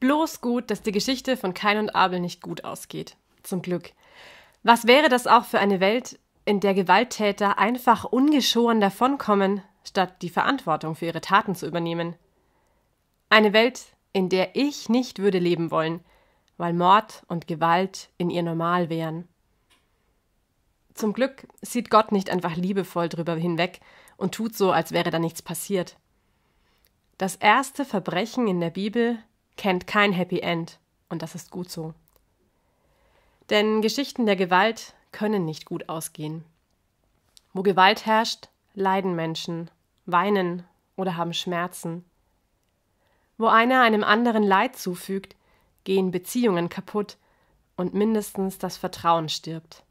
bloß gut, dass die Geschichte von Kain und Abel nicht gut ausgeht. Zum Glück. Was wäre das auch für eine Welt, in der Gewalttäter einfach ungeschoren davonkommen, statt die Verantwortung für ihre Taten zu übernehmen? Eine Welt, in der ich nicht würde leben wollen, weil Mord und Gewalt in ihr normal wären. Zum Glück sieht Gott nicht einfach liebevoll drüber hinweg und tut so, als wäre da nichts passiert. Das erste Verbrechen in der Bibel kennt kein Happy End und das ist gut so. Denn Geschichten der Gewalt können nicht gut ausgehen. Wo Gewalt herrscht, leiden Menschen, weinen oder haben Schmerzen. Wo einer einem anderen Leid zufügt, gehen Beziehungen kaputt und mindestens das Vertrauen stirbt.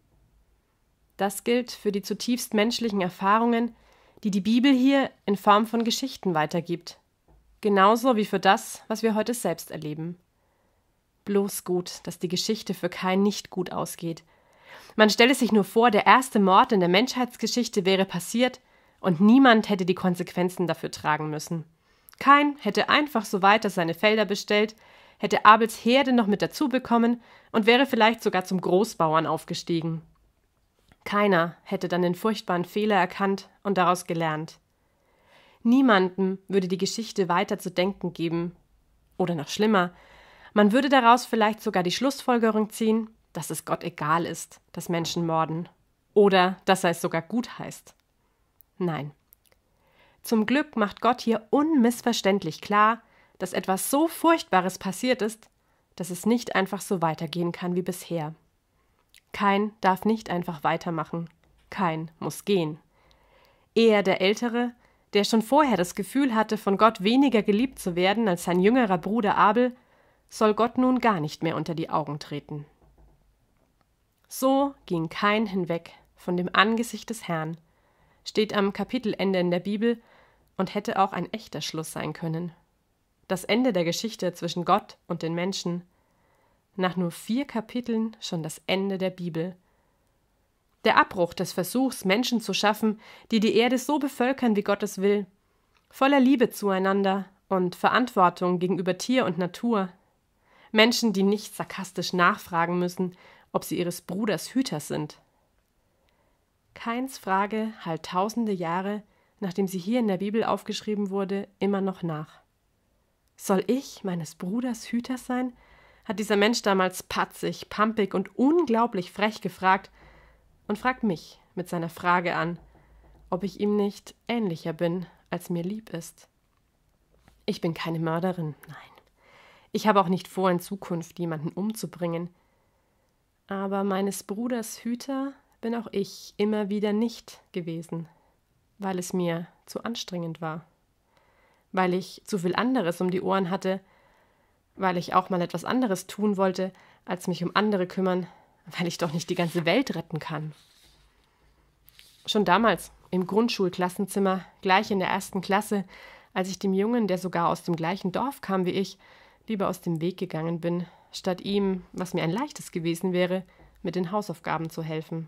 Das gilt für die zutiefst menschlichen Erfahrungen, die die Bibel hier in Form von Geschichten weitergibt, genauso wie für das, was wir heute selbst erleben. Bloß gut, dass die Geschichte für keinen nicht gut ausgeht. Man stelle sich nur vor, der erste Mord in der Menschheitsgeschichte wäre passiert und niemand hätte die Konsequenzen dafür tragen müssen. Kein hätte einfach so weiter seine Felder bestellt, hätte Abels Herde noch mit dazu bekommen und wäre vielleicht sogar zum Großbauern aufgestiegen. Keiner hätte dann den furchtbaren Fehler erkannt und daraus gelernt. Niemandem würde die Geschichte weiter zu denken geben. Oder noch schlimmer, man würde daraus vielleicht sogar die Schlussfolgerung ziehen, dass es Gott egal ist, dass Menschen morden. Oder dass er es sogar gut heißt. Nein. Zum Glück macht Gott hier unmissverständlich klar, dass etwas so Furchtbares passiert ist, dass es nicht einfach so weitergehen kann wie bisher. Kein darf nicht einfach weitermachen. Kein muss gehen. Er, der Ältere, der schon vorher das Gefühl hatte, von Gott weniger geliebt zu werden als sein jüngerer Bruder Abel, soll Gott nun gar nicht mehr unter die Augen treten. So ging kein hinweg von dem Angesicht des Herrn, steht am Kapitelende in der Bibel und hätte auch ein echter Schluss sein können. Das Ende der Geschichte zwischen Gott und den Menschen. Nach nur vier Kapiteln schon das Ende der Bibel der Abbruch des Versuchs, Menschen zu schaffen, die die Erde so bevölkern, wie Gottes will, voller Liebe zueinander und Verantwortung gegenüber Tier und Natur. Menschen, die nicht sarkastisch nachfragen müssen, ob sie ihres Bruders Hüter sind. Keins Frage halt tausende Jahre, nachdem sie hier in der Bibel aufgeschrieben wurde, immer noch nach. Soll ich meines Bruders Hüter sein? hat dieser Mensch damals patzig, pampig und unglaublich frech gefragt, und fragt mich mit seiner Frage an, ob ich ihm nicht ähnlicher bin, als mir lieb ist. Ich bin keine Mörderin, nein. Ich habe auch nicht vor, in Zukunft jemanden umzubringen. Aber meines Bruders Hüter bin auch ich immer wieder nicht gewesen, weil es mir zu anstrengend war, weil ich zu viel anderes um die Ohren hatte, weil ich auch mal etwas anderes tun wollte, als mich um andere kümmern, weil ich doch nicht die ganze Welt retten kann. Schon damals, im Grundschulklassenzimmer, gleich in der ersten Klasse, als ich dem Jungen, der sogar aus dem gleichen Dorf kam wie ich, lieber aus dem Weg gegangen bin, statt ihm, was mir ein leichtes gewesen wäre, mit den Hausaufgaben zu helfen.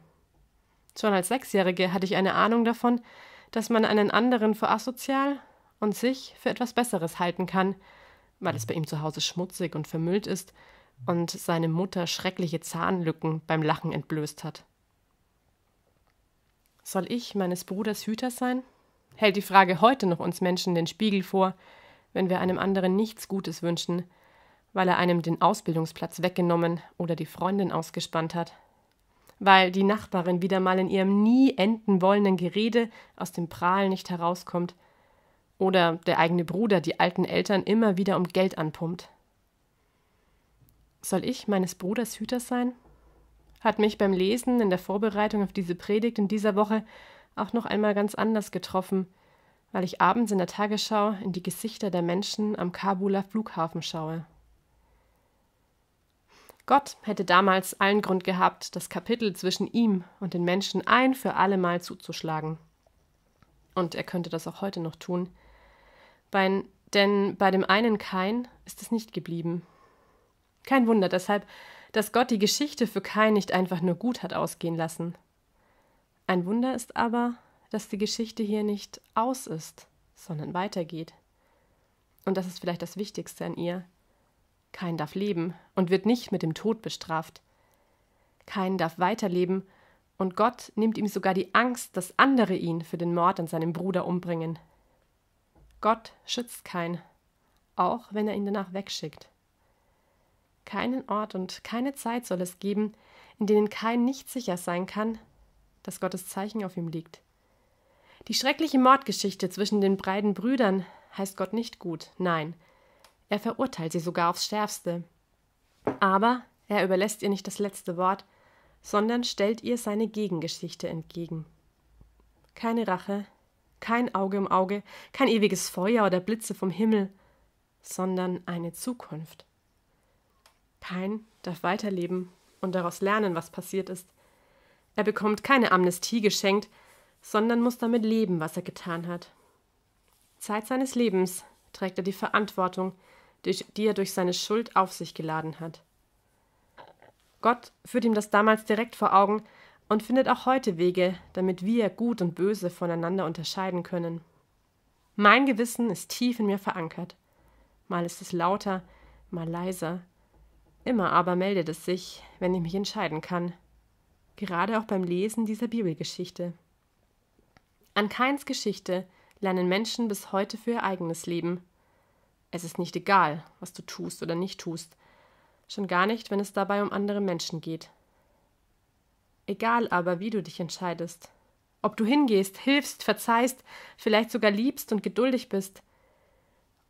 Schon als Sechsjährige hatte ich eine Ahnung davon, dass man einen anderen für asozial und sich für etwas Besseres halten kann, weil es bei ihm zu Hause schmutzig und vermüllt ist und seine Mutter schreckliche Zahnlücken beim Lachen entblößt hat. Soll ich meines Bruders Hüter sein? Hält die Frage heute noch uns Menschen den Spiegel vor, wenn wir einem anderen nichts Gutes wünschen, weil er einem den Ausbildungsplatz weggenommen oder die Freundin ausgespannt hat, weil die Nachbarin wieder mal in ihrem nie enden wollenden Gerede aus dem Prahl nicht herauskommt, oder der eigene Bruder die alten Eltern immer wieder um Geld anpumpt. Soll ich meines Bruders Hüter sein? Hat mich beim Lesen in der Vorbereitung auf diese Predigt in dieser Woche auch noch einmal ganz anders getroffen, weil ich abends in der Tagesschau in die Gesichter der Menschen am Kabuler Flughafen schaue. Gott hätte damals allen Grund gehabt, das Kapitel zwischen ihm und den Menschen ein für alle Mal zuzuschlagen. Und er könnte das auch heute noch tun. Bei, denn bei dem einen Kein ist es nicht geblieben. Kein Wunder deshalb, dass Gott die Geschichte für Kain nicht einfach nur gut hat ausgehen lassen. Ein Wunder ist aber, dass die Geschichte hier nicht aus ist, sondern weitergeht. Und das ist vielleicht das Wichtigste an ihr. Kain darf leben und wird nicht mit dem Tod bestraft. Kain darf weiterleben und Gott nimmt ihm sogar die Angst, dass andere ihn für den Mord an seinem Bruder umbringen. Gott schützt Kain, auch wenn er ihn danach wegschickt. Keinen Ort und keine Zeit soll es geben, in denen kein nicht sicher sein kann, dass Gottes Zeichen auf ihm liegt. Die schreckliche Mordgeschichte zwischen den beiden Brüdern heißt Gott nicht gut, nein, er verurteilt sie sogar aufs Schärfste. Aber er überlässt ihr nicht das letzte Wort, sondern stellt ihr seine Gegengeschichte entgegen. Keine Rache, kein Auge um Auge, kein ewiges Feuer oder Blitze vom Himmel, sondern eine Zukunft. Pein darf weiterleben und daraus lernen, was passiert ist. Er bekommt keine Amnestie geschenkt, sondern muss damit leben, was er getan hat. Zeit seines Lebens trägt er die Verantwortung, die er durch seine Schuld auf sich geladen hat. Gott führt ihm das damals direkt vor Augen und findet auch heute Wege, damit wir Gut und Böse voneinander unterscheiden können. Mein Gewissen ist tief in mir verankert. Mal ist es lauter, mal leiser, Immer aber meldet es sich, wenn ich mich entscheiden kann. Gerade auch beim Lesen dieser Bibelgeschichte. An Kains Geschichte lernen Menschen bis heute für ihr eigenes Leben. Es ist nicht egal, was du tust oder nicht tust, schon gar nicht, wenn es dabei um andere Menschen geht. Egal aber, wie du dich entscheidest, ob du hingehst, hilfst, verzeihst, vielleicht sogar liebst und geduldig bist,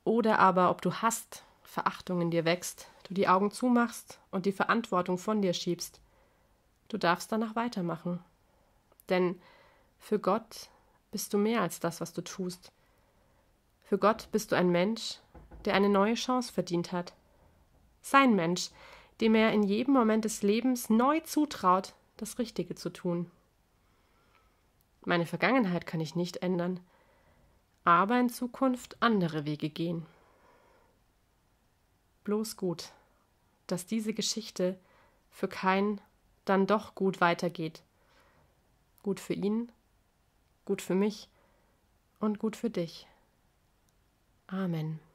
oder aber ob du Hast, Verachtung in dir wächst, du die Augen zumachst und die Verantwortung von dir schiebst. Du darfst danach weitermachen. Denn für Gott bist du mehr als das, was du tust. Für Gott bist du ein Mensch, der eine neue Chance verdient hat. Sein Mensch, dem er in jedem Moment des Lebens neu zutraut, das Richtige zu tun. Meine Vergangenheit kann ich nicht ändern, aber in Zukunft andere Wege gehen. Bloß gut dass diese Geschichte für keinen dann doch gut weitergeht. Gut für ihn, gut für mich und gut für dich. Amen.